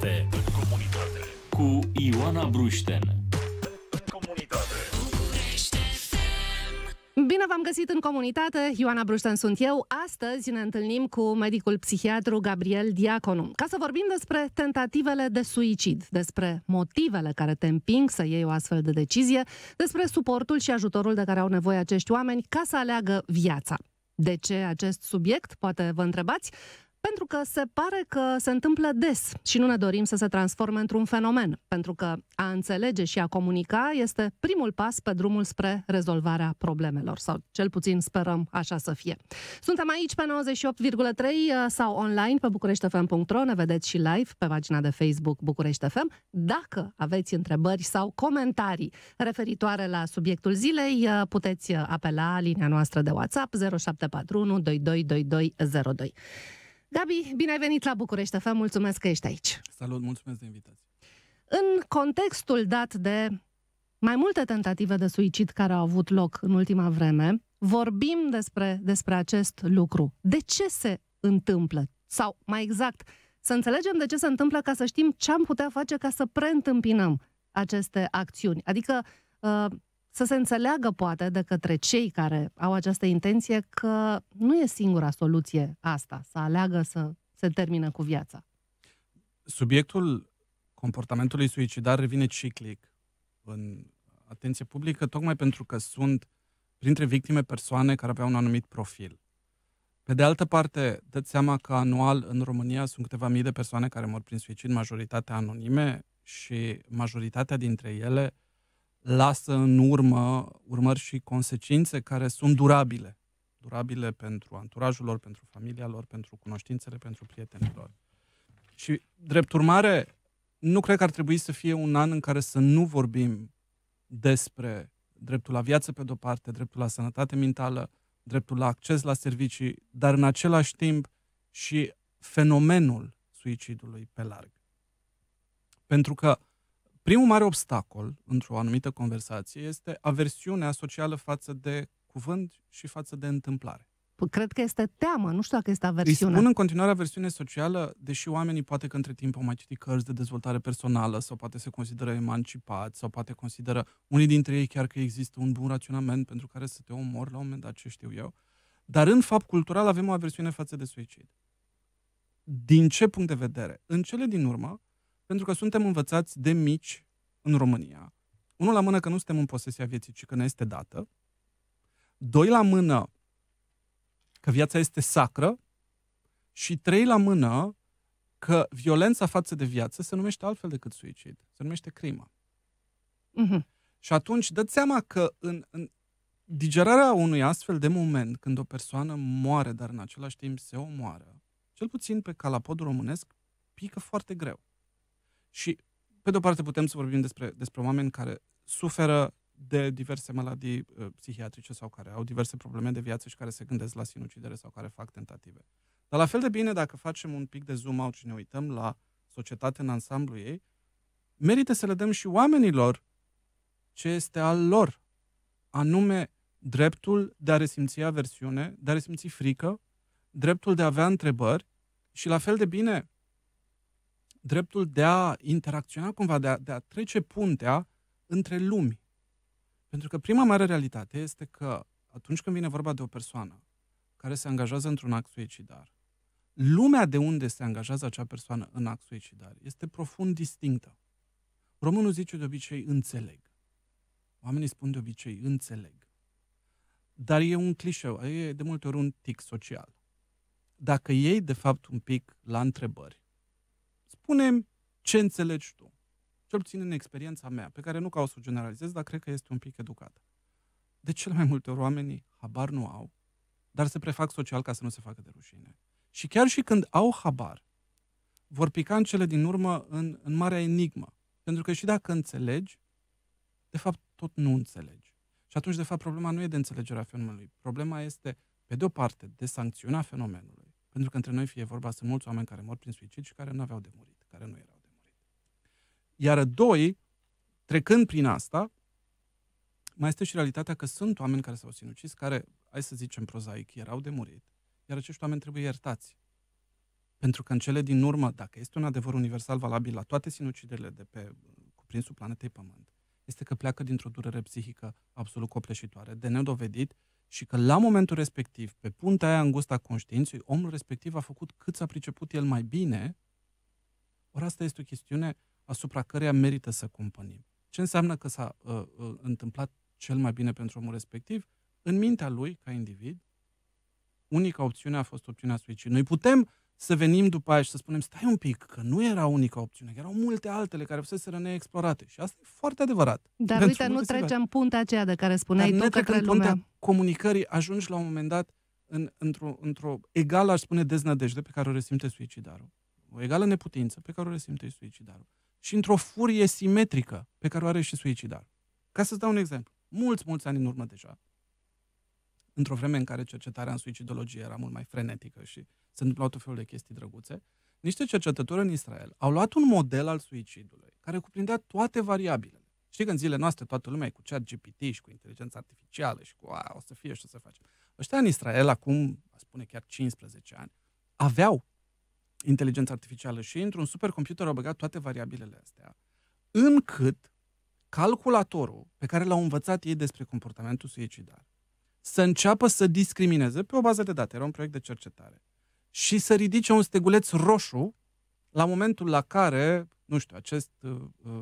comunitate. În comunitate. Cu Ioana Brușten. Bine v-am găsit în comunitate, Ioana Brușten sunt eu. Astăzi ne întâlnim cu medicul psihiatru Gabriel Diaconu ca să vorbim despre tentativele de suicid, despre motivele care te împing să iei o astfel de decizie, despre suportul și ajutorul de care au nevoie acești oameni ca să aleagă viața. De ce acest subiect? Poate vă întrebați. Pentru că se pare că se întâmplă des și nu ne dorim să se transforme într-un fenomen, pentru că a înțelege și a comunica este primul pas pe drumul spre rezolvarea problemelor, sau cel puțin sperăm așa să fie. Suntem aici pe 98,3 uh, sau online pe bucureștefem.ro, ne vedeți și live pe pagina de Facebook București FM. Dacă aveți întrebări sau comentarii referitoare la subiectul zilei, uh, puteți uh, apela linia noastră de WhatsApp 0741 222202. Gabi, bine ai venit la București FM, mulțumesc că ești aici. Salut, mulțumesc de invitație. În contextul dat de mai multe tentative de suicid care au avut loc în ultima vreme, vorbim despre, despre acest lucru. De ce se întâmplă? Sau, mai exact, să înțelegem de ce se întâmplă ca să știm ce am putea face ca să preîntâmpinăm aceste acțiuni. Adică, uh, să se înțeleagă poate de către cei care au această intenție că nu e singura soluție asta, să aleagă să se termină cu viața. Subiectul comportamentului suicidar revine ciclic în atenție publică, tocmai pentru că sunt printre victime persoane care aveau un anumit profil. Pe de altă parte, dați seama că anual în România sunt câteva mii de persoane care mor prin suicid, majoritatea anonime și majoritatea dintre ele lasă în urmă urmări și consecințe care sunt durabile. Durabile pentru anturajul lor, pentru familia lor, pentru cunoștințele, pentru prietenii lor. Și, drept urmare, nu cred că ar trebui să fie un an în care să nu vorbim despre dreptul la viață, pe de-o parte, dreptul la sănătate mentală, dreptul la acces la servicii, dar în același timp și fenomenul suicidului pe larg. Pentru că Primul mare obstacol într-o anumită conversație este aversiunea socială față de cuvânt și față de întâmplare. Cred că este teamă, nu știu dacă este aversiune. Îi spun în continuare aversiune socială, deși oamenii poate că între timp au mai citit cărți de dezvoltare personală sau poate se consideră emancipați sau poate consideră unii dintre ei chiar că există un bun raționament pentru care să te omori la un moment dat, ce știu eu. Dar în fapt cultural avem o aversiune față de suicid. Din ce punct de vedere? În cele din urmă, pentru că suntem învățați de mici în România. Unul la mână că nu suntem în posesia vieții, ci că ne este dată. Doi la mână că viața este sacră. Și trei la mână că violența față de viață se numește altfel decât suicid. Se numește crimă. Mm-hmm. Și atunci dă seama că în, în digerarea unui astfel de moment, când o persoană moare, dar în același timp se omoară, cel puțin pe calapodul românesc, pică foarte greu. Și, pe de-o parte, putem să vorbim despre, despre oameni care suferă de diverse maladii uh, psihiatrice sau care au diverse probleme de viață și care se gândesc la sinucidere sau care fac tentative. Dar la fel de bine, dacă facem un pic de zoom out și ne uităm la societate în ansamblu ei, merită să le dăm și oamenilor ce este al lor, anume dreptul de a resimți aversiune, de a resimți frică, dreptul de a avea întrebări și la fel de bine dreptul de a interacționa cumva, de a, de a trece puntea între lumi. Pentru că prima mare realitate este că atunci când vine vorba de o persoană care se angajează într-un act suicidar, lumea de unde se angajează acea persoană în act suicidar este profund distinctă. Românul zice de obicei înțeleg. Oamenii spun de obicei înțeleg. Dar e un clișeu, e de multe ori un tic social. Dacă ei de fapt un pic la întrebări, spune ce înțelegi tu. Cel puțin în experiența mea, pe care nu ca o să o generalizez, dar cred că este un pic educată. De cele mai multe ori oamenii habar nu au, dar se prefac social ca să nu se facă de rușine. Și chiar și când au habar, vor pica în cele din urmă în, în marea enigmă. Pentru că și dacă înțelegi, de fapt tot nu înțelegi. Și atunci, de fapt, problema nu e de înțelegerea fenomenului. Problema este, pe de o parte, de sancțiunea fenomenului pentru că între noi fie vorba, sunt mulți oameni care mor prin suicid și care nu aveau de murit, care nu erau de murit. Iar doi, trecând prin asta, mai este și realitatea că sunt oameni care s-au sinucis, care, hai să zicem prozaic, erau de murit, iar acești oameni trebuie iertați. Pentru că în cele din urmă, dacă este un adevăr universal valabil la toate sinuciderile de pe cuprinsul planetei Pământ, este că pleacă dintr-o durere psihică absolut copleșitoare, de nedovedit și că la momentul respectiv, pe puntea aia îngusta conștiinței, omul respectiv a făcut cât s-a priceput el mai bine, ori asta este o chestiune asupra căreia merită să cumpănim. Ce înseamnă că s-a uh, uh, întâmplat cel mai bine pentru omul respectiv? În mintea lui, ca individ, unica opțiune a fost opțiunea suicidului. Noi putem să venim după aia și să spunem, stai un pic, că nu era unica opțiune, că erau multe altele care fuseseră neexplorate. Și asta e foarte adevărat. Dar Pentru uite, nu trecem secret. puntea aceea de care spuneai Dar tu, că crede lumea. comunicării ajungi la un moment dat în, într-o, într-o egală, aș spune, deznădejde pe care o resimte suicidarul. O egală neputință pe care o resimte suicidarul. Și într-o furie simetrică pe care o are și suicidarul. Ca să-ți dau un exemplu. Mulți, mulți ani în urmă deja, într-o vreme în care cercetarea în suicidologie era mult mai frenetică și se întâmplau tot felul de chestii drăguțe, niște cercetători în Israel au luat un model al suicidului care cuprindea toate variabilele. Știi că în zilele noastre toată lumea e cu chat GPT și cu inteligența artificială și cu a, o să fie și o să facem. Ăștia în Israel, acum, a spune chiar 15 ani, aveau inteligența artificială și într-un supercomputer au băgat toate variabilele astea, încât calculatorul pe care l-au învățat ei despre comportamentul suicidar să înceapă să discrimineze pe o bază de date, era un proiect de cercetare, și să ridice un steguleț roșu la momentul la care, nu știu, acest uh, uh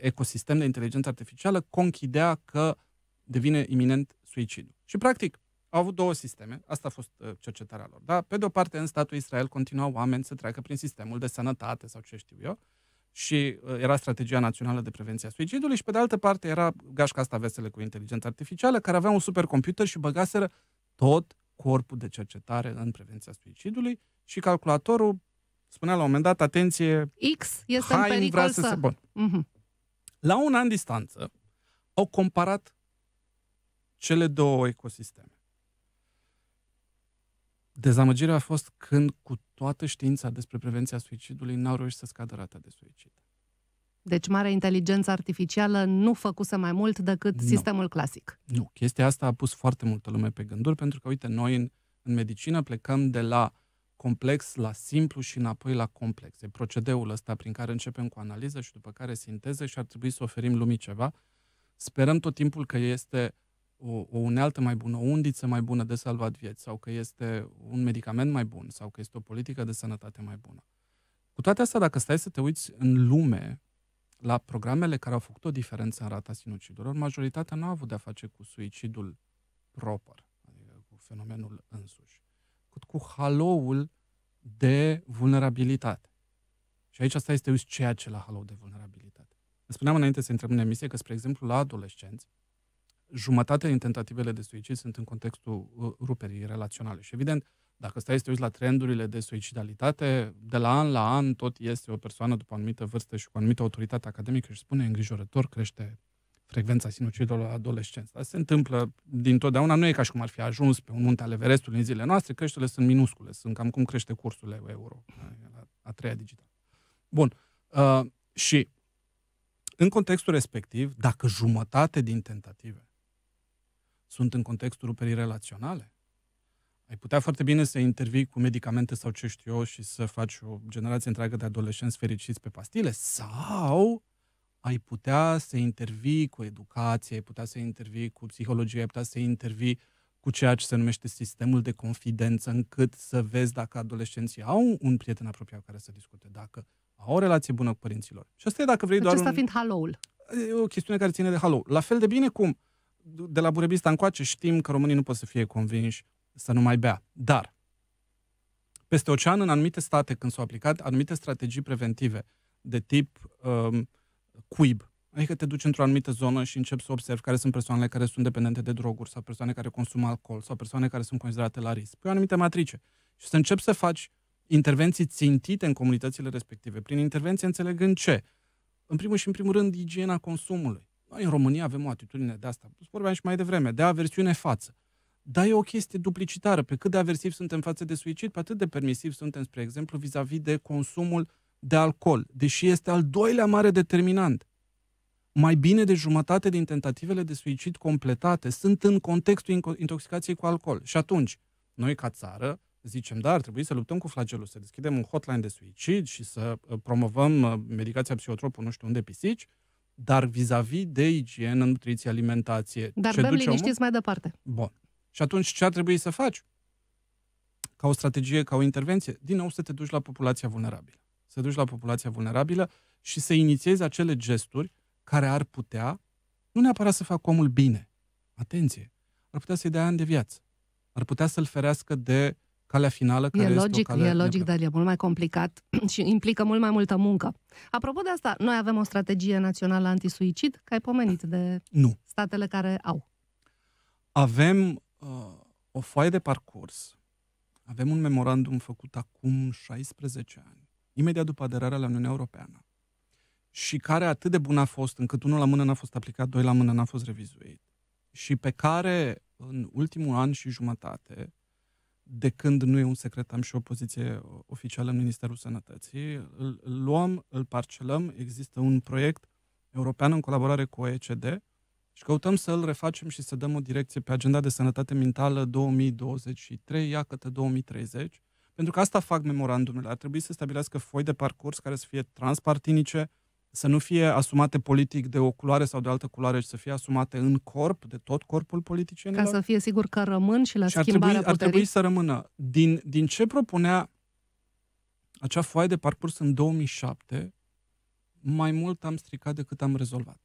ecosistem de inteligență artificială conchidea că devine iminent suicidul. Și, practic, au avut două sisteme, asta a fost uh, cercetarea lor. Da? Pe de o parte, în statul Israel continuau oameni să treacă prin sistemul de sănătate sau ce știu eu, și uh, era strategia națională de prevenție a suicidului și pe de altă parte era gașca asta vesele cu inteligență artificială care avea un supercomputer și băgaseră tot corpul de cercetare în prevenția suicidului și calculatorul spunea la un moment dat, atenție, X este hai, în pericol să... să... Se... Bun. Mm-hmm. La un an distanță au comparat cele două ecosisteme. Dezamăgirea a fost când, cu toată știința despre prevenția suicidului, n-au reușit să scadă rata de suicid. Deci mare inteligență artificială nu făcuse mai mult decât nu. sistemul clasic. Nu, chestia asta a pus foarte multă lume pe gânduri, pentru că, uite, noi în, în medicină plecăm de la complex la simplu și înapoi la complex. E procedeul ăsta prin care începem cu analiză și după care sinteză și ar trebui să oferim lumii ceva. Sperăm tot timpul că este o, o unealtă mai bună, o undiță mai bună de salvat vieți sau că este un medicament mai bun sau că este o politică de sănătate mai bună. Cu toate astea, dacă stai să te uiți în lume la programele care au făcut o diferență în rata sinucidurilor, majoritatea nu au avut de-a face cu suicidul proper, adică cu fenomenul însuși, cât cu haloul de vulnerabilitate. Și aici asta este ceea ce la halou de vulnerabilitate. Îmi spuneam înainte să intrăm în emisie că, spre exemplu, la adolescenți, jumătate din tentativele de suicid sunt în contextul uh, ruperii relaționale. Și evident, dacă stai să te uiți la trendurile de suicidalitate, de la an la an tot este o persoană după o anumită vârstă și cu o anumită autoritate academică și spune îngrijorător crește frecvența sinucidelor la adolescenți. Asta se întâmplă din totdeauna. Nu e ca și cum ar fi ajuns pe un munte ale Everestului în zilele noastre. Creșterile sunt minuscule. Sunt cam cum crește cursul euro la a treia digitală. Bun. Uh, și în contextul respectiv, dacă jumătate din tentative sunt în contextul ruperii relaționale. Ai putea foarte bine să intervii cu medicamente sau ce știu eu și să faci o generație întreagă de adolescenți fericiți pe pastile sau ai putea să intervii cu educație, ai putea să intervii cu psihologie, ai putea să intervii cu ceea ce se numește sistemul de confidență, încât să vezi dacă adolescenții au un prieten apropiat care să discute, dacă au o relație bună cu părinților. Și asta e dacă vrei Acesta doar Acesta un... fiind haloul. E o chestiune care ține de halou. La fel de bine cum de la Burebista încoace știm că românii nu pot să fie convinși să nu mai bea. Dar, peste ocean, în anumite state, când s-au aplicat anumite strategii preventive de tip um, cuib, adică te duci într-o anumită zonă și începi să observi care sunt persoanele care sunt dependente de droguri sau persoane care consumă alcool sau persoane care sunt considerate la risc, pe păi o anumită matrice. Și să începi să faci intervenții țintite în comunitățile respective, prin intervenție înțelegând ce? În primul și în primul rând, igiena consumului noi în România avem o atitudine de asta, vorbeam și mai devreme, de aversiune față. Dar e o chestie duplicitară. Pe cât de aversiv suntem față de suicid, pe atât de permisiv suntem, spre exemplu, vis-a-vis de consumul de alcool, deși este al doilea mare determinant. Mai bine de jumătate din tentativele de suicid completate sunt în contextul intoxicației cu alcool. Și atunci, noi ca țară, zicem, da, ar trebui să luptăm cu flagelul, să deschidem un hotline de suicid și să uh, promovăm uh, medicația psihotropă nu știu unde pisici, dar vis-a-vis de igienă, nutriție, alimentație... Dar ce bem duce liniștiți omul? mai departe. Bun. Și atunci ce ar trebui să faci? Ca o strategie, ca o intervenție? Din nou să te duci la populația vulnerabilă. Să duci la populația vulnerabilă și să inițiezi acele gesturi care ar putea, nu neapărat să facă omul bine, atenție, ar putea să-i dea ani de viață. Ar putea să-l ferească de calea finală care e este logic, o cale E logic, dar e mult mai complicat și implică mult mai multă muncă. Apropo de asta, noi avem o strategie națională antisuicid, că ai pomenit de nu. statele care au. Avem uh, o foaie de parcurs, avem un memorandum făcut acum 16 ani, imediat după aderarea la Uniunea Europeană, și care atât de bun a fost încât unul la mână n-a fost aplicat, doi la mână n-a fost revizuit, și pe care în ultimul an și jumătate de când nu e un secret, am și o poziție oficială în Ministerul Sănătății. Îl luăm, îl parcelăm, există un proiect european în colaborare cu OECD și căutăm să îl refacem și să dăm o direcție pe agenda de sănătate mentală 2023, ia către 2030, pentru că asta fac memorandumele. Ar trebui să stabilească foi de parcurs care să fie transpartinice, să nu fie asumate politic de o culoare sau de altă culoare, ci să fie asumate în corp, de tot corpul politicienilor. Ca să fie sigur că rămân și la și schimbarea ar trebui, puterii. ar trebui să rămână. Din, din ce propunea acea foaie de parcurs în 2007, mai mult am stricat decât am rezolvat.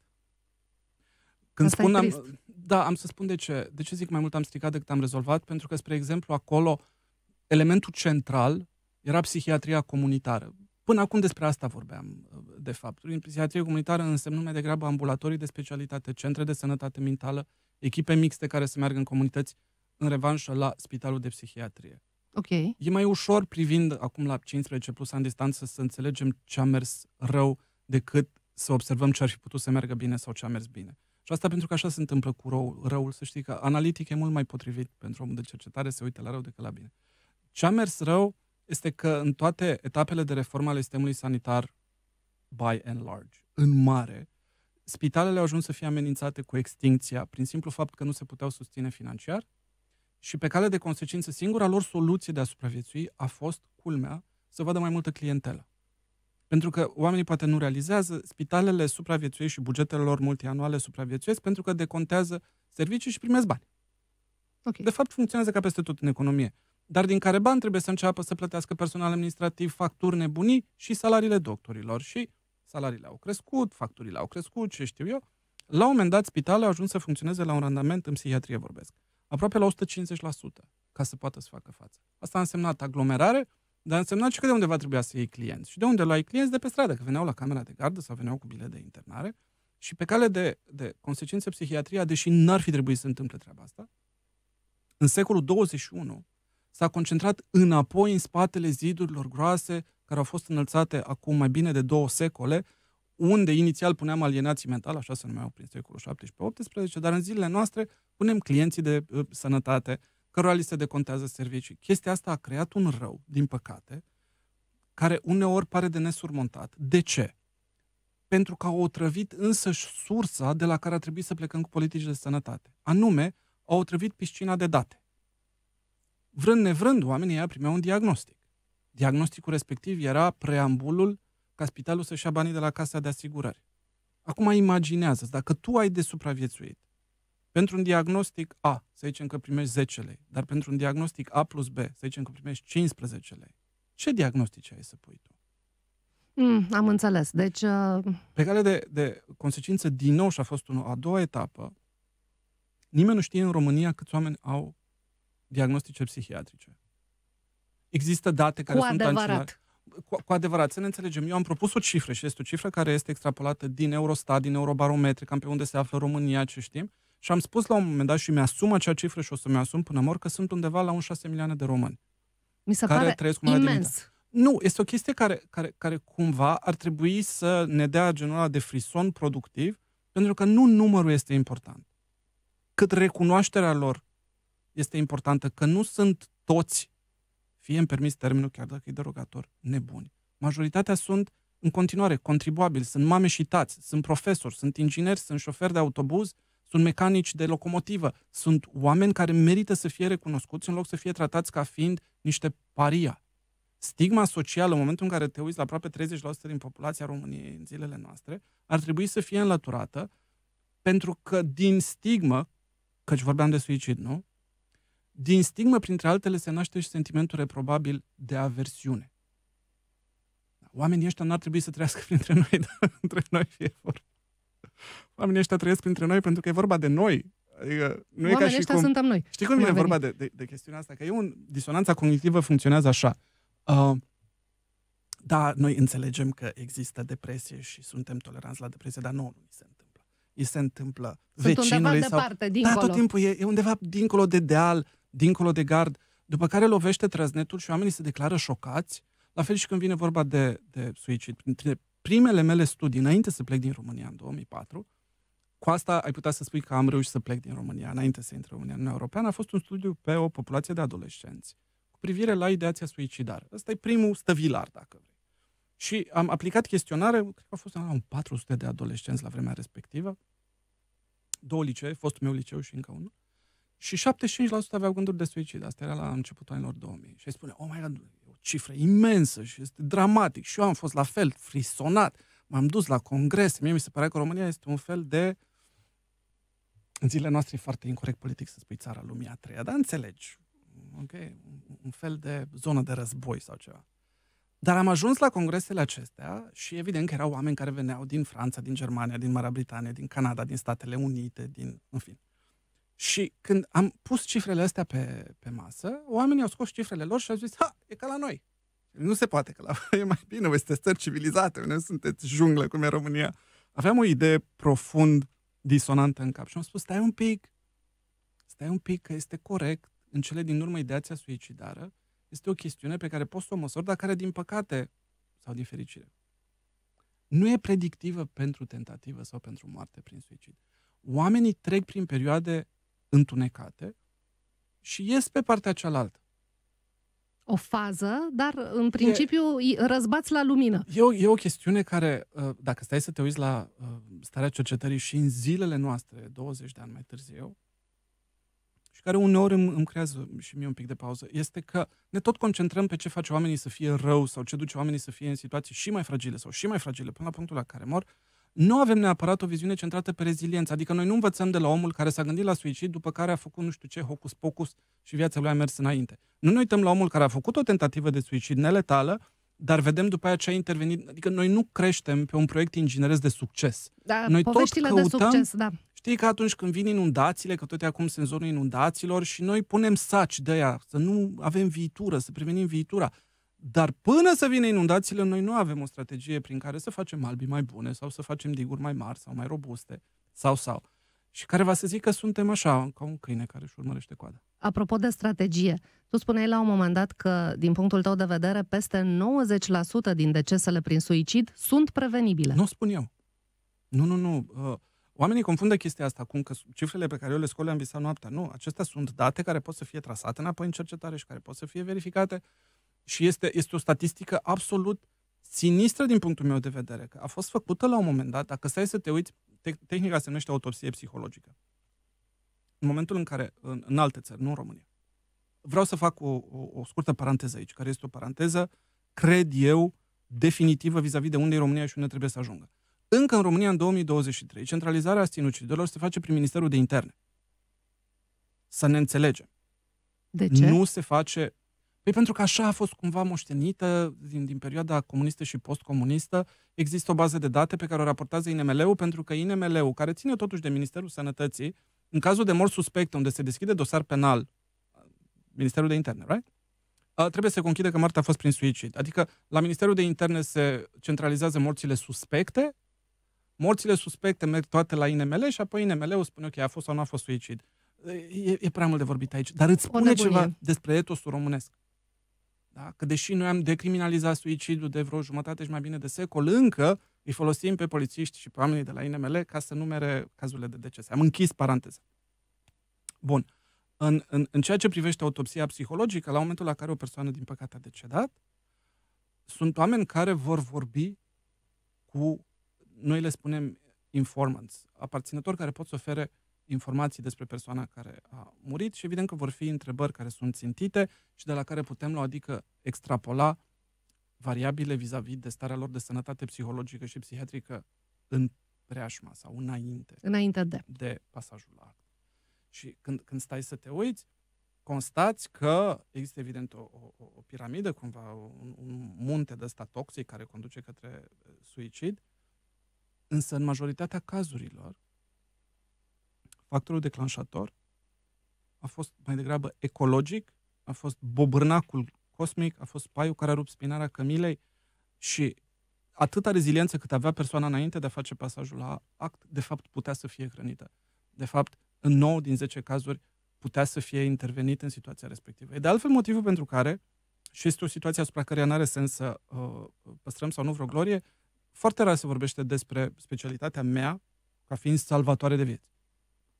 Când Asta spun, am, da, am să spun de ce. De ce zic mai mult am stricat decât am rezolvat? Pentru că, spre exemplu, acolo elementul central era psihiatria comunitară. Până acum despre asta vorbeam, de fapt. În psihiatrie comunitară însemnă mai degrabă ambulatorii de specialitate, centre de sănătate mentală, echipe mixte care se meargă în comunități, în revanșă la spitalul de psihiatrie. Ok. E mai ușor privind acum la 15 plus ani distanță să înțelegem ce a mers rău decât să observăm ce ar fi putut să meargă bine sau ce a mers bine. Și asta pentru că așa se întâmplă cu răul. răul, să știi că analitic e mult mai potrivit pentru omul de cercetare, să uite la rău decât la bine. Ce a mers rău este că în toate etapele de reformă ale sistemului sanitar, by and large, în mare, spitalele au ajuns să fie amenințate cu extinția prin simplu fapt că nu se puteau susține financiar și pe cale de consecință singura lor soluție de a supraviețui a fost, culmea, să vadă mai multă clientelă. Pentru că oamenii poate nu realizează, spitalele supraviețuiesc și bugetele lor multianuale supraviețuiesc pentru că decontează servicii și primesc bani. Okay. De fapt, funcționează ca peste tot în economie dar din care bani trebuie să înceapă să plătească personal administrativ facturi nebunii și salariile doctorilor. Și salariile au crescut, facturile au crescut, ce știu eu. La un moment dat, spitalele au ajuns să funcționeze la un randament, în psihiatrie vorbesc, aproape la 150%, ca să poată să facă față. Asta a însemnat aglomerare, dar a însemnat și că de undeva trebuia să iei clienți. Și de unde luai clienți? De pe stradă, că veneau la camera de gardă sau veneau cu bile de internare. Și pe cale de, de consecințe psihiatria, deși n-ar fi trebuit să întâmple treaba asta, în secolul 21 s-a concentrat înapoi în spatele zidurilor groase care au fost înălțate acum mai bine de două secole, unde inițial puneam alienații mentale, așa se numeau prin secolul 17-18, dar în zilele noastre punem clienții de uh, sănătate, cărora li se decontează servicii. Chestia asta a creat un rău, din păcate, care uneori pare de nesurmontat. De ce? Pentru că au otrăvit însăși sursa de la care a trebuit să plecăm cu politici de sănătate. Anume, au otrăvit piscina de date vrând nevrând, oamenii aia primeau un diagnostic. Diagnosticul respectiv era preambulul ca spitalul să-și ia banii de la casa de asigurări. Acum imaginează dacă tu ai de supraviețuit, pentru un diagnostic A, să zicem că primești 10 lei, dar pentru un diagnostic A plus B, să zicem că primești 15 lei, ce diagnostice ai să pui tu? Mm, am înțeles. Deci... Uh... Pe care de, de consecință, din nou și a fost un, a doua etapă, nimeni nu știe în România câți oameni au diagnostice psihiatrice. Există date care cu sunt adevărat. Cu, cu adevărat, să ne înțelegem. Eu am propus o cifră și este o cifră care este extrapolată din Eurostat, din Eurobarometri, cam pe unde se află România, ce știm. Și am spus la un moment dat și mi-asum acea cifră și o să mi-asum până mor că sunt undeva la un 6 milioane de români. Mi se care pare trăiesc cu imens. Nu, este o chestie care, care, care cumva ar trebui să ne dea genul ăla de frison productiv, pentru că nu numărul este important, cât recunoașterea lor este importantă, că nu sunt toți, fie îmi permis termenul chiar dacă e derogator, nebuni. Majoritatea sunt în continuare contribuabili, sunt mame și tați, sunt profesori, sunt ingineri, sunt șoferi de autobuz, sunt mecanici de locomotivă, sunt oameni care merită să fie recunoscuți în loc să fie tratați ca fiind niște paria. Stigma socială, în momentul în care te uiți la aproape 30% din populația României în zilele noastre, ar trebui să fie înlăturată pentru că din stigmă, căci vorbeam de suicid, nu? Din stigmă, printre altele, se naște și sentimentul reprobabil de aversiune. Oamenii ăștia n-ar trebui să trăiască printre noi, dar între noi fie vorba. Oamenii ăștia trăiesc printre noi pentru că e vorba de noi. Adică nu Oamenii e ca și cum... suntem noi. Știi cum, cum e venit. vorba de, de, de chestiunea asta? Că e un... Disonanța cognitivă funcționează așa. Uh, da, noi înțelegem că există depresie și suntem toleranți la depresie, dar nu ni se îi se întâmplă Sunt vecinului. Undeva sau... departe, dincolo. Da, tot timpul e, e undeva dincolo de deal, dincolo de gard, după care lovește trăznetul și oamenii se declară șocați. La fel și când vine vorba de, de suicid. Printre primele mele studii, înainte să plec din România în 2004, cu asta ai putea să spui că am reușit să plec din România, înainte să intre în în Europeană, a fost un studiu pe o populație de adolescenți cu privire la ideația suicidară. Ăsta e primul stăvilar, dacă vrei. Și am aplicat chestionare, cred că au fost la un 400 de adolescenți la vremea respectivă, două licee, fostul meu liceu și încă unul, și 75% aveau gânduri de suicid. Asta era la începutul anilor 2000. Și îi spune, oh my god, e o cifră imensă și este dramatic. Și eu am fost la fel, frisonat. M-am dus la congres. Mie mi se pare că România este un fel de... În zilele noastre e foarte incorrect politic să spui țara lumii a treia, dar înțelegi. Ok? Un fel de zonă de război sau ceva. Dar am ajuns la congresele acestea și evident că erau oameni care veneau din Franța, din Germania, din Marea Britanie, din Canada, din Statele Unite, din... în fine. Și când am pus cifrele astea pe, pe masă, oamenii au scos cifrele lor și au zis, ha, e ca la noi. Nu se poate că la voi e mai bine, voi sunteți țări civilizate, nu sunteți junglă, cum e România. Aveam o idee profund disonantă în cap și am spus, stai un pic, stai un pic, că este corect, în cele din urmă ideația suicidară este o chestiune pe care poți să o măsori, dar care, din păcate sau din fericire, nu e predictivă pentru tentativă sau pentru moarte prin suicid. Oamenii trec prin perioade întunecate și ies pe partea cealaltă. O fază, dar în principiu e, răzbați la lumină. E o, e o chestiune care, uh, dacă stai să te uiți la uh, starea cercetării și în zilele noastre, 20 de ani mai târziu, care uneori îmi, îmi creează și mie un pic de pauză, este că ne tot concentrăm pe ce face oamenii să fie rău sau ce duce oamenii să fie în situații și mai fragile sau și mai fragile până la punctul la care mor, nu avem neapărat o viziune centrată pe reziliență. Adică noi nu învățăm de la omul care s-a gândit la suicid, după care a făcut nu știu ce hocus-pocus și viața lui a mers înainte. Nu ne uităm la omul care a făcut o tentativă de suicid neletală, dar vedem după aia ce a intervenit. Adică noi nu creștem pe un proiect ingineresc de succes. Da, noi tot căutăm, de succes, da. Știi că atunci când vin inundațiile, că tot e acum senzorul inundațiilor și noi punem saci de aia, să nu avem viitură, să prevenim viitura. Dar până să vină inundațiile, noi nu avem o strategie prin care să facem albi mai bune sau să facem diguri mai mari sau mai robuste sau sau. Și care va să zic că suntem așa, ca un câine care își urmărește coada. Apropo de strategie, tu spuneai la un moment dat că, din punctul tău de vedere, peste 90% din decesele prin suicid sunt prevenibile. Nu spun eu. Nu, nu, nu. Uh, Oamenii confundă chestia asta acum că cifrele pe care eu le scol am visat noaptea. Nu, acestea sunt date care pot să fie trasate înapoi în cercetare și care pot să fie verificate și este, este o statistică absolut sinistră din punctul meu de vedere, că a fost făcută la un moment dat, dacă stai să te uiți, te- tehnica se numește autopsie psihologică. În momentul în care, în, în alte țări, nu în România. Vreau să fac o, o, o scurtă paranteză aici, care este o paranteză, cred eu, definitivă vis-a-vis de unde e România și unde trebuie să ajungă. Încă în România, în 2023, centralizarea sinucidelor se face prin Ministerul de Interne. Să ne înțelegem. De ce? Nu se face... Păi pentru că așa a fost cumva moștenită din, din perioada comunistă și postcomunistă. Există o bază de date pe care o raportează INML-ul, pentru că INML-ul, care ține totuși de Ministerul Sănătății, în cazul de mor suspect, unde se deschide dosar penal, Ministerul de Interne, right? trebuie să conchide că moartea a fost prin suicid. Adică la Ministerul de Interne se centralizează morțile suspecte morțile suspecte merg toate la INML și apoi INML-ul spune, okay, a fost sau nu a fost suicid. E, e prea mult de vorbit aici, dar îți spune ceva despre etosul românesc. Da? Că deși noi am decriminalizat suicidul de vreo jumătate și mai bine de secol, încă îi folosim pe polițiști și pe oamenii de la INML ca să numere cazurile de decese. Am închis paranteza. Bun. În, în, în ceea ce privește autopsia psihologică, la momentul la care o persoană, din păcate, a decedat, sunt oameni care vor vorbi cu noi le spunem informants, aparținători care pot să ofere informații despre persoana care a murit și evident că vor fi întrebări care sunt țintite și de la care putem lua, adică extrapola variabile vis-a-vis de starea lor de sănătate psihologică și psihiatrică în preajma sau înainte, înainte de. de pasajul la act. Și când, când stai să te uiți, constați că există evident o, o, o piramidă, cumva un, un munte de ăsta toxic care conduce către suicid, Însă, în majoritatea cazurilor, factorul declanșator a fost mai degrabă ecologic, a fost bobârnacul cosmic, a fost paiul care a rupt spinarea cămilei și atâta reziliență cât avea persoana înainte de a face pasajul la act, de fapt putea să fie hrănită. De fapt, în 9 din 10 cazuri putea să fie intervenit în situația respectivă. E de altfel motivul pentru care, și este o situație asupra care nu are sens să uh, păstrăm sau nu vreo glorie, foarte rar se vorbește despre specialitatea mea ca fiind salvatoare de vieți.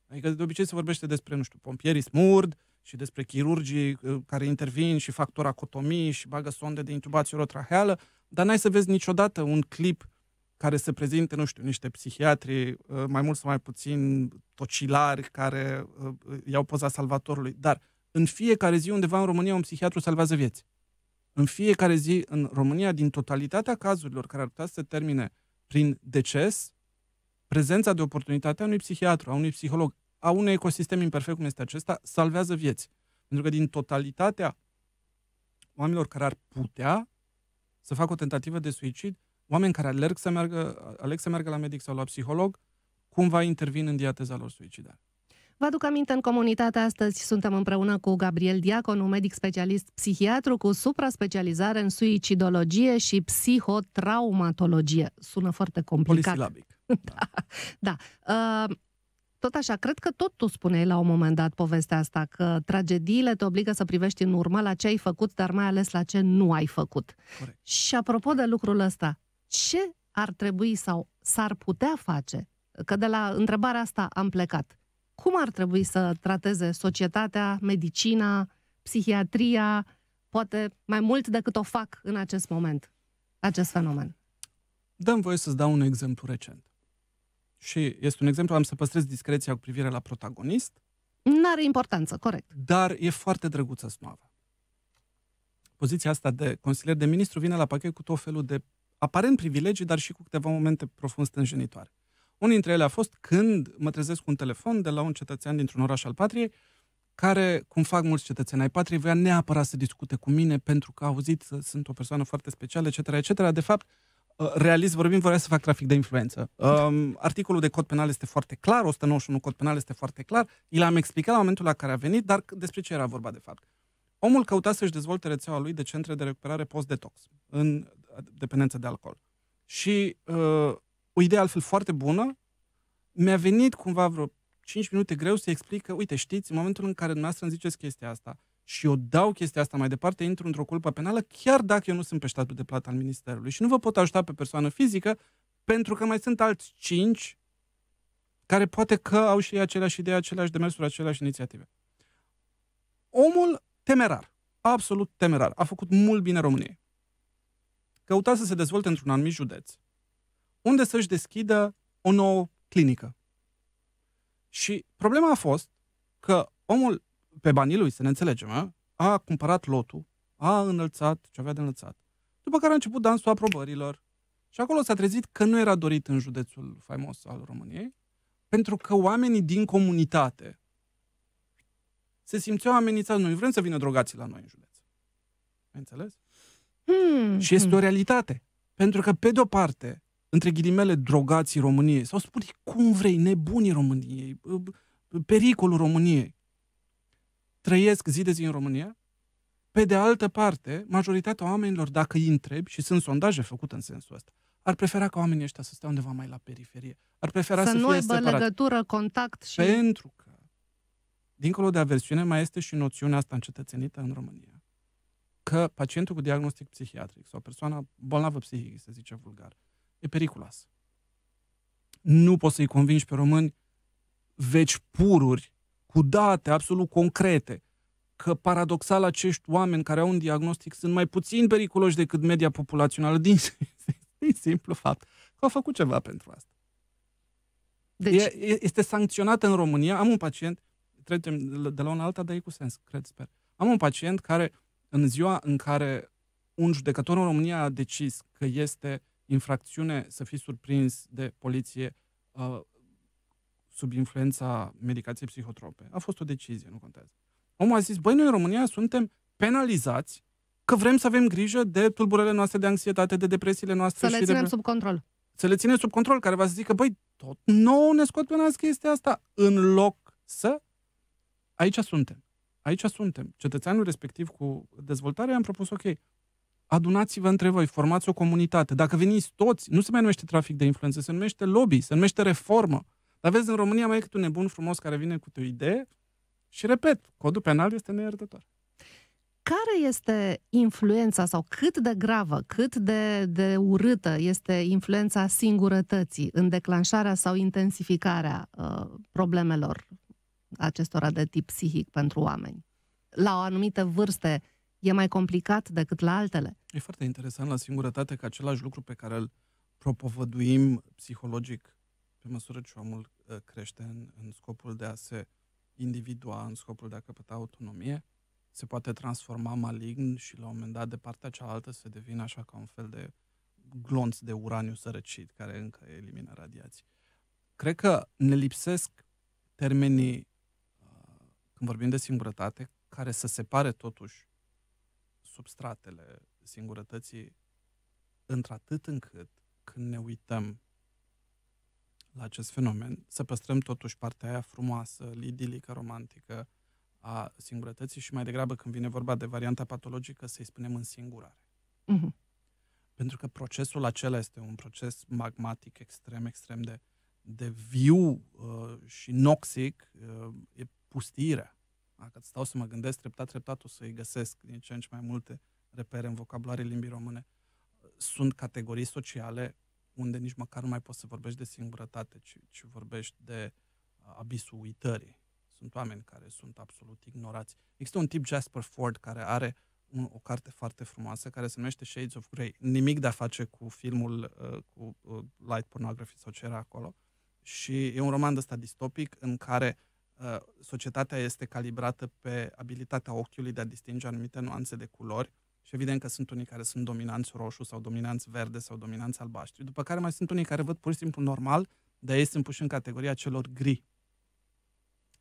Adică de obicei se vorbește despre, nu știu, pompierii smurd și despre chirurgii uh, care intervin și fac toracotomii și bagă sonde de intubație rotraheală, dar n-ai să vezi niciodată un clip care se prezinte, nu știu, niște psihiatri uh, mai mult sau mai puțin tocilari care uh, iau poza salvatorului, dar în fiecare zi undeva în România un psihiatru salvează vieți în fiecare zi în România, din totalitatea cazurilor care ar putea să se termine prin deces, prezența de oportunitate a unui psihiatru, a unui psiholog, a unui ecosistem imperfect cum este acesta, salvează vieți. Pentru că din totalitatea oamenilor care ar putea să facă o tentativă de suicid, oameni care alerg să meargă, aleg să meargă la medic sau la psiholog, cumva intervin în diateza lor suicidară. Vă aduc aminte în comunitate astăzi, suntem împreună cu Gabriel Diacon, un medic specialist psihiatru cu supra-specializare în suicidologie și psihotraumatologie. Sună foarte complicat. Polisilabic. da. da. Uh, tot așa, cred că tot tu spuneai la un moment dat povestea asta, că tragediile te obligă să privești în urmă la ce ai făcut, dar mai ales la ce nu ai făcut. Corect. Și apropo de lucrul ăsta, ce ar trebui sau s-ar putea face? Că de la întrebarea asta am plecat cum ar trebui să trateze societatea, medicina, psihiatria, poate mai mult decât o fac în acest moment, acest fenomen? Dăm voie să-ți dau un exemplu recent. Și este un exemplu, am să păstrez discreția cu privire la protagonist. Nu are importanță, corect. Dar e foarte drăguță snoava. Poziția asta de consilier de ministru vine la pachet cu tot felul de aparent privilegii, dar și cu câteva momente profund stânjenitoare. Unul dintre ele a fost când mă trezesc cu un telefon de la un cetățean dintr-un oraș al patriei, care, cum fac mulți cetățeni ai patriei, voia neapărat să discute cu mine pentru că a auzit că sunt o persoană foarte specială, etc., etc. De fapt, ă, realist vorbim, vrea să fac trafic de influență. Um, articolul de cod penal este foarte clar, 191 cod penal este foarte clar, i l-am explicat la momentul la care a venit, dar despre ce era vorba de fapt. Omul căuta să-și dezvolte rețeaua lui de centre de recuperare post-detox, în dependență de alcool. Și uh, o idee altfel foarte bună, mi-a venit cumva vreo 5 minute greu să explic că, uite, știți, în momentul în care dumneavoastră îmi ziceți chestia asta și eu dau chestia asta mai departe, intru într-o culpă penală, chiar dacă eu nu sunt pe statul de plată al Ministerului și nu vă pot ajuta pe persoană fizică, pentru că mai sunt alți 5 care poate că au și ei aceleași idei, aceleași demersuri, aceleași inițiative. Omul temerar, absolut temerar, a făcut mult bine României. Căuta să se dezvolte într-un anumit județ unde să-și deschidă o nouă clinică. Și problema a fost că omul, pe banii lui, să ne înțelegem, a cumpărat lotul, a înălțat ce avea de înălțat. După care a început dansul aprobărilor. Și acolo s-a trezit că nu era dorit în județul faimos al României, pentru că oamenii din comunitate se simțeau amenințați. Noi vrem să vină drogații la noi în județ. Ai înțeles? Hmm, și este hmm. o realitate. Pentru că, pe de-o parte, între ghilimele, drogații României, sau spune cum vrei, nebunii României, pericolul României, trăiesc zi de zi în România, pe de altă parte, majoritatea oamenilor, dacă îi întreb, și sunt sondaje făcute în sensul ăsta, ar prefera ca oamenii ăștia să stea undeva mai la periferie. Ar prefera să, să nu fie aibă separat. legătură, contact și... Pentru că, dincolo de aversiune, mai este și noțiunea asta încetățenită în România. Că pacientul cu diagnostic psihiatric sau persoana bolnavă psihic, să zice vulgar, e periculos. Nu poți să-i convingi pe români veci pururi, cu date absolut concrete, că paradoxal acești oameni care au un diagnostic sunt mai puțin periculoși decât media populațională din, din simplu fapt că au făcut ceva pentru asta. Deci... E, este sancționată în România. Am un pacient, trecem de la una alta, dar e cu sens, cred, sper. Am un pacient care, în ziua în care un judecător în România a decis că este infracțiune să fii surprins de poliție uh, sub influența medicației psihotrope. A fost o decizie, nu contează. Omul a zis, băi, noi în România suntem penalizați că vrem să avem grijă de tulburările noastre de anxietate, de depresiile noastre. Să le și ținem de... sub control. Să le ținem sub control, care va să zică, băi, tot nou ne scot pe nas este asta, în loc să... Aici suntem. Aici suntem. Cetățeanul respectiv cu dezvoltare am propus, ok, adunați-vă între voi, formați o comunitate. Dacă veniți toți, nu se mai numește trafic de influență, se numește lobby, se numește reformă. Dar vezi, în România mai e cât un nebun frumos care vine cu o idee și, repet, codul penal este neiertător. Care este influența sau cât de gravă, cât de, de urâtă este influența singurătății în declanșarea sau intensificarea uh, problemelor acestora de tip psihic pentru oameni? La o anumită vârstă, e mai complicat decât la altele. E foarte interesant la singurătate că același lucru pe care îl propovăduim psihologic pe măsură ce omul ă, crește în, în scopul de a se individua, în scopul de a căpăta autonomie, se poate transforma malign și la un moment dat de partea cealaltă se devine așa ca un fel de glonț de uraniu sărăcit care încă elimină radiații. Cred că ne lipsesc termenii ă, când vorbim de singurătate care să separe totuși substratele singurătății într-atât încât când ne uităm la acest fenomen, să păstrăm totuși partea aia frumoasă, lidilică, romantică a singurătății și mai degrabă când vine vorba de varianta patologică să-i spunem în singurare. Uh-huh. Pentru că procesul acela este un proces magmatic extrem, extrem de, de viu uh, și noxic, uh, e pustirea. Dacă stau să mă gândesc treptat, treptat o să-i găsesc din ce în ce mai multe repere în vocabularii limbii române. Sunt categorii sociale unde nici măcar nu mai poți să vorbești de singurătate, ci, ci vorbești de abisul uitării. Sunt oameni care sunt absolut ignorați. Există un tip Jasper Ford care are un, o carte foarte frumoasă care se numește Shades of Grey. Nimic de a face cu filmul, uh, cu uh, light pornography sau ce era acolo. Și e un roman de ăsta distopic în care Uh, societatea este calibrată pe abilitatea ochiului de a distinge anumite nuanțe de culori și evident că sunt unii care sunt dominanți roșu sau dominanți verde sau dominanți albaștri, după care mai sunt unii care văd pur și simplu normal, dar ei sunt puși în categoria celor gri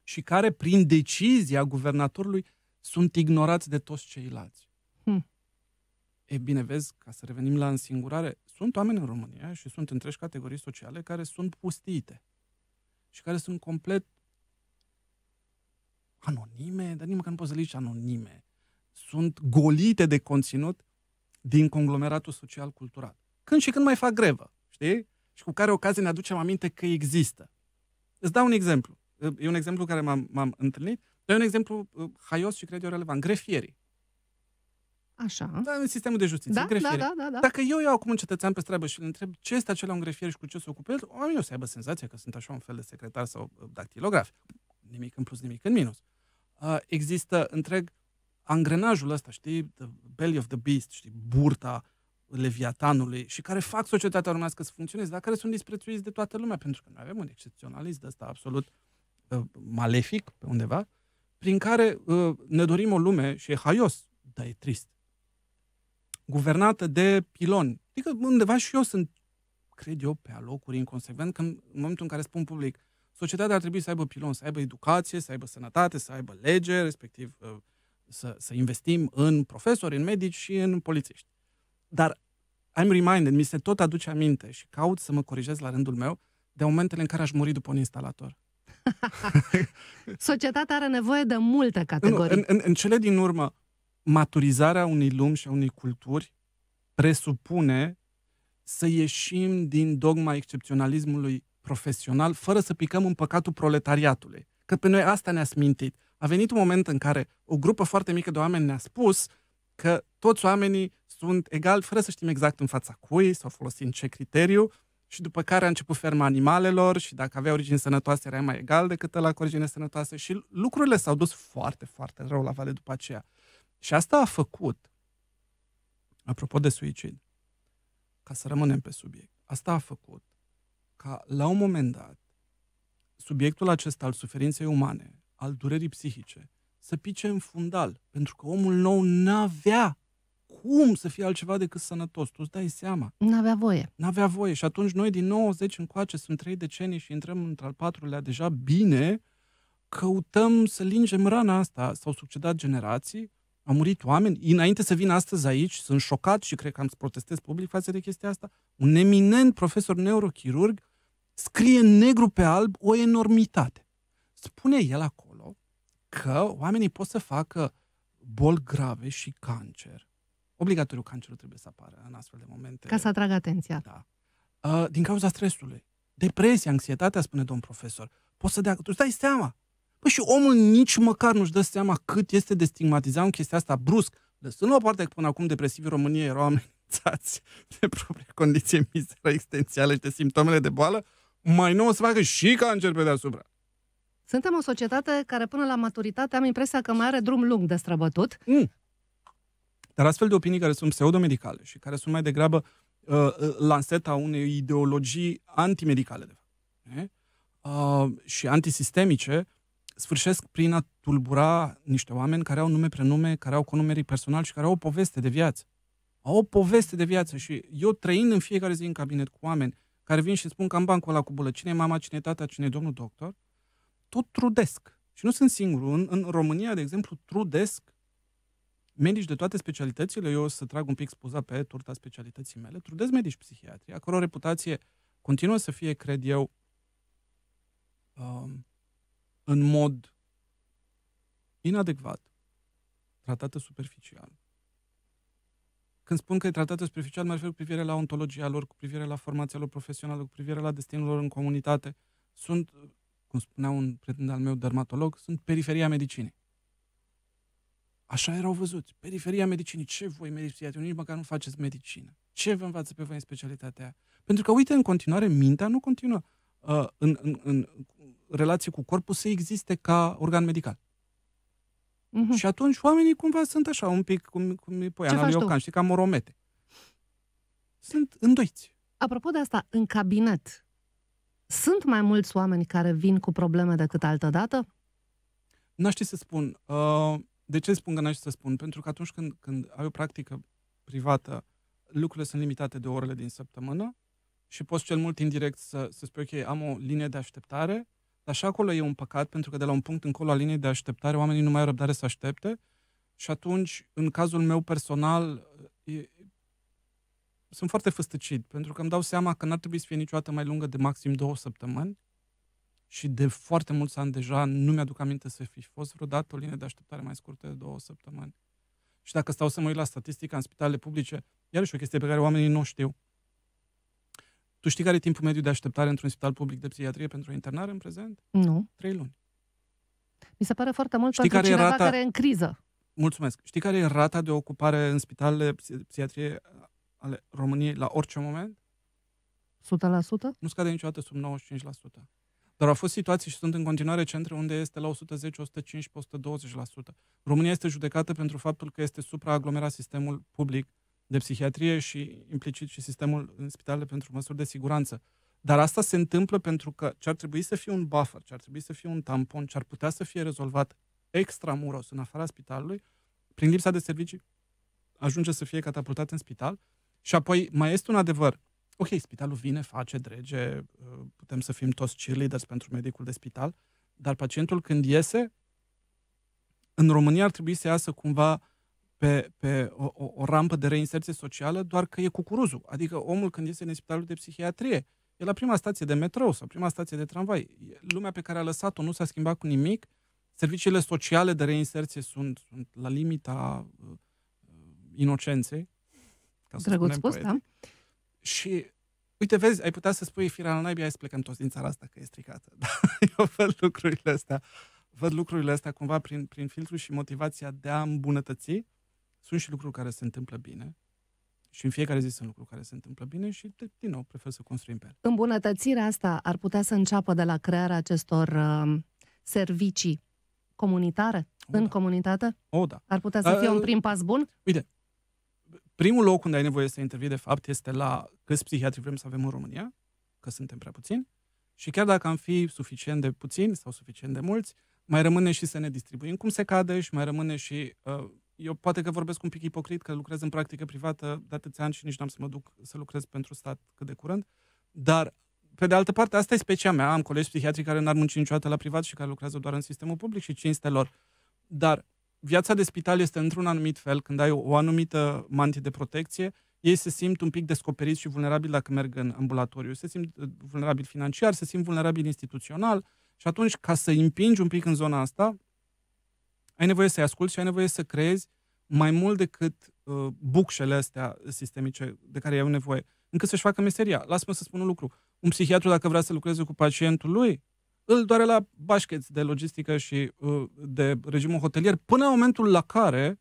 și care, prin decizia guvernatorului, sunt ignorați de toți ceilalți. Hmm. E bine, vezi, ca să revenim la însingurare, sunt oameni în România și sunt întregi categorii sociale care sunt pustite și care sunt complet anonime, dar nici măcar nu poți să le zici anonime. Sunt golite de conținut din conglomeratul social-cultural. Când și când mai fac grevă, știi? Și cu care ocazie ne aducem aminte că există. Îți dau un exemplu. E un exemplu care m-am, m-am întâlnit, e un exemplu uh, haios și cred eu relevant. Grefierii. Așa. Da, în sistemul de justiție, da, Da, da, da, da. Dacă eu iau acum un cetățean pe stradă și îl întreb ce este acela un grefier și cu ce se ocupă oamenii o să aibă senzația că sunt așa un fel de secretar sau uh, dactilograf. Nimic în plus, nimic în minus există întreg angrenajul ăsta, știi, the belly of the beast, știi, burta leviatanului și care fac societatea românească să funcționeze, dar care sunt disprețuiți de toată lumea, pentru că noi avem un excepționalist de ăsta absolut uh, malefic pe undeva, prin care uh, ne dorim o lume și e haios, dar e trist, guvernată de piloni. Adică undeva și eu sunt, cred eu, pe alocuri inconsecvent, că în momentul în care spun public, societatea ar trebui să aibă pilon, să aibă educație, să aibă sănătate, să aibă lege, respectiv uh, să, să investim în profesori, în medici și în polițiști. Dar I'm reminded, mi se tot aduce aminte și caut să mă corijez la rândul meu de momentele în care aș muri după un instalator. Societatea are nevoie de multe categorii. În, în, în cele din urmă, maturizarea unei lumi și a unei culturi presupune să ieșim din dogma excepționalismului profesional, fără să picăm în păcatul proletariatului. Că pe noi asta ne-a smintit. A venit un moment în care o grupă foarte mică de oameni ne-a spus că toți oamenii sunt egali, fără să știm exact în fața cui sau folosind ce criteriu, și după care a început ferma animalelor și dacă avea origine sănătoase era mai egal decât la cu origine sănătoasă și lucrurile s-au dus foarte, foarte rău la vale după aceea. Și asta a făcut, apropo de suicid, ca să rămânem pe subiect, asta a făcut ca la un moment dat subiectul acesta al suferinței umane, al durerii psihice, să pice în fundal, pentru că omul nou n-avea cum să fie altceva decât sănătos. Tu îți dai seama. N-avea voie. N-avea voie. Și atunci noi din 90 încoace, sunt trei decenii și intrăm într-al patrulea deja bine, căutăm să lingem rana asta. S-au succedat generații, au murit oameni. Înainte să vin astăzi aici, sunt șocat și cred că am să protestez public față de chestia asta. Un eminent profesor neurochirurg scrie negru pe alb o enormitate. Spune el acolo că oamenii pot să facă boli grave și cancer. Obligatoriu cancerul trebuie să apară în astfel de momente. Ca să atragă atenția. Da. Uh, din cauza stresului. Depresia, anxietatea, spune domn profesor. Poți să dea... Tu stai seama. Păi și omul nici măcar nu-și dă seama cât este de stigmatizat în chestia asta brusc. Lăsând la o parte că până acum depresivii României erau amenințați de propria condiție mizeră existențială și de simptomele de boală, mai nou o să facă și cancer pe deasupra. Suntem o societate care până la maturitate am impresia că mai are drum lung de străbătut. Mm. Dar astfel de opinii care sunt pseudomedicale și care sunt mai degrabă uh, uh lanseta unei ideologii antimedicale, de fapt, uh, și antisistemice, sfârșesc prin a tulbura niște oameni care au nume, prenume, care au conumerii personal și care au o poveste de viață. Au o poveste de viață și eu trăind în fiecare zi în cabinet cu oameni care vin și spun că în bancul ăla cu bulă, cine e mama, cine e tata, cine e domnul doctor, tot trudesc. Și nu sunt singurul. În, în România, de exemplu, trudesc medici de toate specialitățile. Eu o să trag un pic spuza pe turta specialității mele. Trudesc medici psihiatri, acolo reputație continuă să fie, cred eu, um, în mod inadecvat, tratată superficial. Când spun că e tratată superficial, mă refer cu privire la ontologia lor, cu privire la formația lor profesională, cu privire la destinul lor în comunitate. Sunt, cum spunea un prieten al meu, dermatolog, sunt periferia medicinei. Așa erau văzuți. Periferia medicinii. Ce voi medicinii? Nici măcar nu faceți medicină. Ce vă învață pe voi în specialitatea aia? Pentru că, uite, în continuare, mintea nu continuă uh, în, în, în relație cu corpul să existe ca organ medical. Uh-huh. Și atunci oamenii cumva sunt așa, un pic cum, cum e Poiana Ocan, știi, ca moromete. Sunt îndoiți. Apropo de asta, în cabinet, sunt mai mulți oameni care vin cu probleme decât altă dată? N-aș ști să spun. Uh, de ce spun că n-aș ști să spun? Pentru că atunci când, când ai o practică privată, lucrurile sunt limitate de orele din săptămână și poți cel mult indirect să, să spui, ok, am o linie de așteptare, dar și acolo e un păcat, pentru că de la un punct încolo a liniei de așteptare, oamenii nu mai au răbdare să aștepte și atunci, în cazul meu personal, e, sunt foarte făstăcit, pentru că îmi dau seama că n-ar trebui să fie niciodată mai lungă de maxim două săptămâni și de foarte mulți ani deja nu mi-aduc aminte să fi fost vreodată o linie de așteptare mai scurtă de două săptămâni. Și dacă stau să mă uit la statistica în spitalele publice, iarăși o chestie pe care oamenii nu știu. Tu știi care e timpul mediu de așteptare într-un spital public de psihiatrie pentru internare în prezent? Nu. Trei luni. Mi se pare foarte mult știi pentru care cineva rata... care e în criză. Mulțumesc. Știi care e rata de ocupare în spitalele psihiatrie ale României la orice moment? 100%? Nu scade niciodată sub 95%. Dar au fost situații și sunt în continuare centre unde este la 110, 115, 120%. România este judecată pentru faptul că este supraaglomerat sistemul public de psihiatrie și implicit și sistemul în spitale pentru măsuri de siguranță. Dar asta se întâmplă pentru că ce ar trebui să fie un buffer, ce ar trebui să fie un tampon, ce ar putea să fie rezolvat extramuros în afara spitalului, prin lipsa de servicii, ajunge să fie catapultat în spital. Și apoi mai este un adevăr. Ok, spitalul vine, face, drege, uh, putem să fim toți cheerleaders pentru medicul de spital, dar pacientul când iese, în România ar trebui să iasă cumva pe, pe o, o, o rampă de reinserție socială, doar că e cucuruzul. Adică omul când iese în spitalul de psihiatrie, e la prima stație de metrou sau prima stație de tramvai. Lumea pe care a lăsat-o nu s-a schimbat cu nimic. Serviciile sociale de reinserție sunt, sunt la limita uh, uh inocenței. Ca să Drăguț spus, da. Și Uite, vezi, ai putea să spui firea la naibii, hai să plecăm toți din țara asta, că e stricată. Dar eu văd lucrurile astea, văd lucrurile astea cumva prin, prin filtru și motivația de a îmbunătăți sunt și lucruri care se întâmplă bine, și în fiecare zi sunt lucruri care se întâmplă bine și, de, din nou, prefer să construim pe el. Îmbunătățirea asta ar putea să înceapă de la crearea acestor uh, servicii comunitare, o, în da. comunitate? O, da. Ar putea să uh, fie un prim pas bun? Uite, primul loc unde ai nevoie să intervii, de fapt, este la câți psihiatri vrem să avem în România, că suntem prea puțini, și chiar dacă am fi suficient de puțini sau suficient de mulți, mai rămâne și să ne distribuim cum se cade și mai rămâne și uh, eu poate că vorbesc un pic ipocrit, că lucrez în practică privată de atâția ani și nici n-am să mă duc să lucrez pentru stat cât de curând, dar pe de altă parte, asta e specia mea. Am colegi psihiatri care n-ar munci niciodată la privat și care lucrează doar în sistemul public și cinste lor. Dar viața de spital este într-un anumit fel, când ai o anumită mantie de protecție, ei se simt un pic descoperiți și vulnerabili dacă merg în ambulatoriu. Se simt uh, vulnerabili financiar, se simt vulnerabili instituțional și atunci, ca să împingi un pic în zona asta, ai nevoie să-i asculți și ai nevoie să crezi mai mult decât uh, bucșele astea sistemice de care au nevoie, încât să-și facă meseria. Lasă-mă să spun un lucru. Un psihiatru, dacă vrea să lucreze cu pacientul lui, îl doare la bașcheți de logistică și uh, de regimul hotelier, până în momentul la care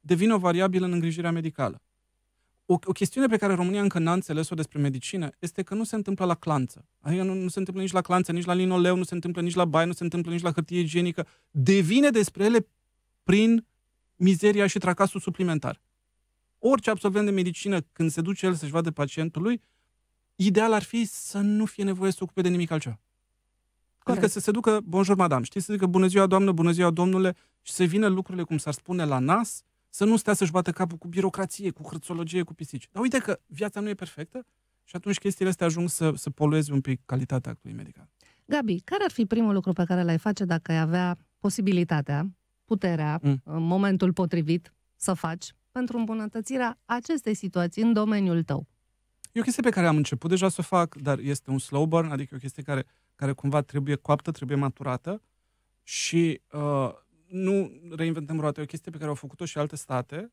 devine o variabilă în îngrijirea medicală o, o chestiune pe care România încă n-a înțeles-o despre medicină este că nu se întâmplă la clanță. Adică nu, nu se întâmplă nici la clanță, nici la linoleu, nu se întâmplă nici la bai, nu se întâmplă nici la hârtie igienică. Devine despre ele prin mizeria și tracasul suplimentar. Orice absolvent de medicină, când se duce el să-și vadă pacientul lui, ideal ar fi să nu fie nevoie să ocupe de nimic altceva. Adică Corect. Adică să se ducă, bonjour madame, știi, să zică bună ziua doamnă, bună ziua domnule și să vină lucrurile, cum s-ar spune, la nas, să nu stea să-și bată capul cu birocrație, cu hârțologie, cu pisici. Dar uite că viața nu e perfectă și atunci chestiile astea ajung să, să polueze un pic calitatea actului medical. Gabi, care ar fi primul lucru pe care l-ai face dacă ai avea posibilitatea, puterea, mm. Uh, momentul potrivit să faci pentru îmbunătățirea acestei situații în domeniul tău? E o chestie pe care am început deja să o fac, dar este un slow burn, adică e o chestie care, care cumva trebuie coaptă, trebuie maturată și uh, nu reinventăm roata, e o chestie pe care au făcut-o și alte state.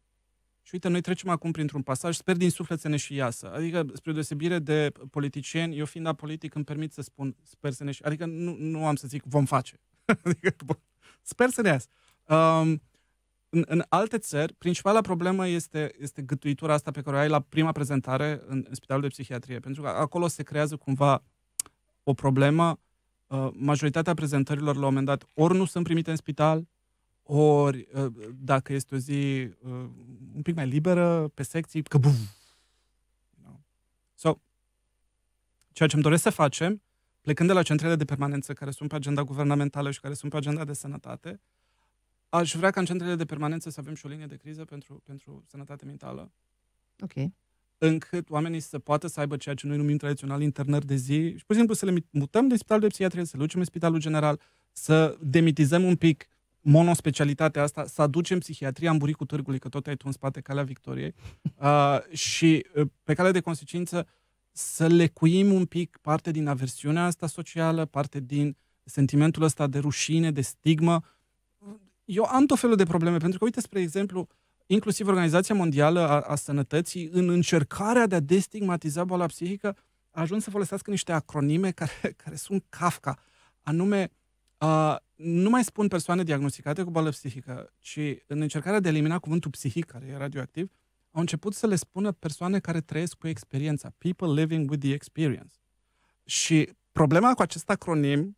Și uite, noi trecem acum printr-un pasaj, sper din suflet să ne și iasă. Adică, spre deosebire de politicieni, eu fiind apolitic îmi permit să spun sper să ne și... Adică nu, nu am să zic vom face. adică, sper să ne iasă. Um, în, în alte țări, principala problemă este, este gătuitura asta pe care o ai la prima prezentare în, în spitalul de psihiatrie, pentru că acolo se creează cumva o problemă. Uh, majoritatea prezentărilor la un moment dat ori nu sunt primite în spital, ori, ă, dacă este o zi ă, un pic mai liberă, pe secții, că buf! So, ceea ce îmi doresc să facem, plecând de la centrele de permanență care sunt pe agenda guvernamentală și care sunt pe agenda de sănătate, aș vrea ca în centrele de permanență să avem și o linie de criză pentru, pentru sănătate mentală. Ok. Încât oamenii să poată să aibă ceea ce noi numim tradițional internări de zi și, pur și simplu, să le mutăm de spitalul de psihiatrie, să le ducem în spitalul general, să demitizăm un pic monospecialitatea asta, să aducem psihiatria în buricul târgului, că tot ai tu în spate calea victoriei, uh, și pe cale de consecință să lecuim un pic parte din aversiunea asta socială, parte din sentimentul ăsta de rușine, de stigmă. Eu am tot felul de probleme, pentru că, uite, spre exemplu, inclusiv Organizația Mondială a, a Sănătății, în încercarea de a destigmatiza boala psihică, a ajuns să folosească niște acronime care, care sunt Kafka, anume uh, Uh, nu mai spun persoane diagnosticate cu boală psihică, ci în încercarea de a elimina cuvântul psihic, care e radioactiv, au început să le spună persoane care trăiesc cu experiența. People living with the experience. Și problema cu acest acronim...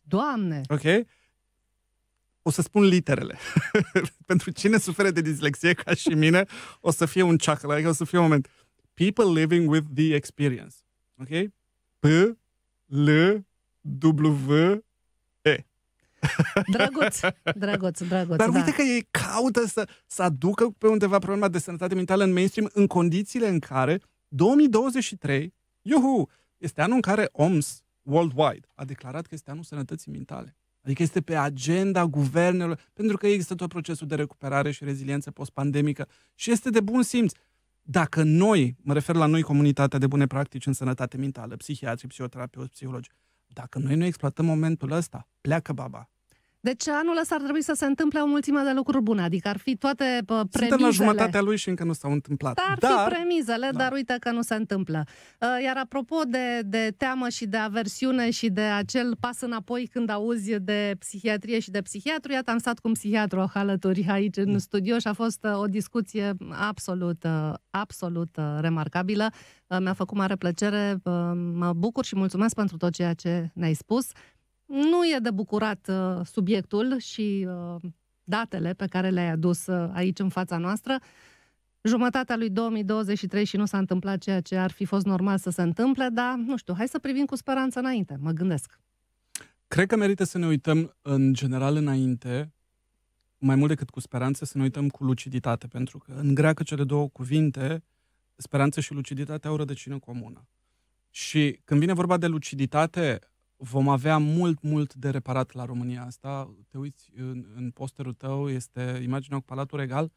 Doamne! Ok? O să spun literele. Pentru cine suferă de dislexie ca și mine, o să fie un chakra, adică o să fie un moment. People living with the experience. Ok? P, L, W, Drăguț, drăguț, drăguț. Dar da. uite da. că ei caută să, să aducă pe undeva problema de sănătate mentală în mainstream în condițiile în care 2023, iuhu, este anul în care OMS Worldwide a declarat că este anul sănătății mentale. Adică este pe agenda guvernelor, pentru că există tot procesul de recuperare și reziliență post-pandemică și este de bun simț. Dacă noi, mă refer la noi, comunitatea de bune practici în sănătate mentală, psihiatri, psihoterapeuți, psihologi, dacă noi nu exploatăm momentul ăsta, pleacă baba. Deci anul ăsta ar trebui să se întâmple o mulțime de lucruri bune, adică ar fi toate premizele. Suntem la jumătatea lui și încă nu s-au întâmplat. Dar ar dar... fi premizele, da. dar uite că nu se întâmplă. Uh, iar apropo de, de teamă și de aversiune și de acel pas înapoi când auzi de psihiatrie și de psihiatru, iată am stat cu un psihiatru alături aici în mm. studio și a fost uh, o discuție absolut, uh, absolut remarcabilă. Mi-a făcut mare plăcere, mă bucur și mulțumesc pentru tot ceea ce ne-ai spus. Nu e de bucurat uh, subiectul și uh, datele pe care le-ai adus uh, aici în fața noastră. Jumătatea lui 2023 și nu s-a întâmplat ceea ce ar fi fost normal să se întâmple, dar nu știu, hai să privim cu speranță înainte, mă gândesc. Cred că merită să ne uităm în general înainte, mai mult decât cu speranță, să ne uităm cu luciditate, pentru că în greacă cele două cuvinte, speranță și luciditate au rădăcină comună. Și când vine vorba de luciditate, vom avea mult, mult de reparat la România asta. Te uiți în, în posterul tău, este imaginea cu Palatul Regal.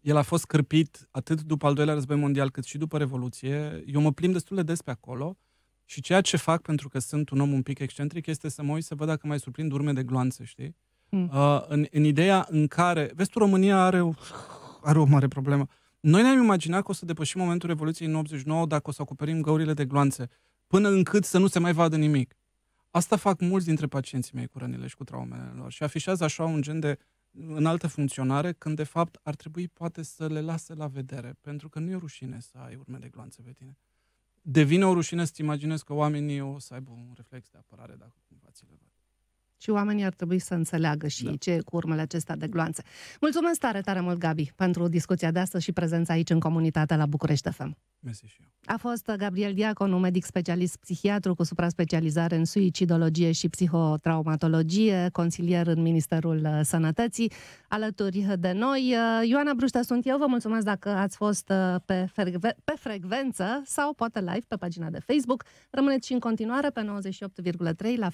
El a fost scârpit atât după al doilea război mondial, cât și după Revoluție. Eu mă plim destul de des pe acolo și ceea ce fac, pentru că sunt un om un pic excentric, este să mă uit să văd dacă mai surprind urme de gloanțe, știi? Mm. Uh, în, în ideea în care... Vestul România are o, are o mare problemă. Noi ne-am imaginat că o să depășim momentul Revoluției în 89 dacă o să acoperim găurile de gloanțe, până încât să nu se mai vadă nimic. Asta fac mulți dintre pacienții mei cu rănile și cu traumele lor și afișează așa un gen de înaltă funcționare, când de fapt ar trebui poate să le lase la vedere, pentru că nu e rușine să ai urme de gloanțe pe tine. Devine o rușine să-ți imaginezi că oamenii o să aibă un reflex de apărare dacă cumva ți le și oamenii ar trebui să înțeleagă și da. ce cu urmele acestea de gloanțe. Mulțumesc tare, tare mult, Gabi, pentru discuția de astăzi și prezența aici în comunitatea la București FM. Mersi și eu. A fost Gabriel Diacon, un medic specialist psihiatru cu supra-specializare în suicidologie și psihotraumatologie, consilier în Ministerul uh, Sănătății, alături de noi. Uh, Ioana Bruștea sunt eu, vă mulțumesc dacă ați fost uh, pe, frecve- pe frecvență sau poate live pe pagina de Facebook. Rămâneți și în continuare pe 98,3 la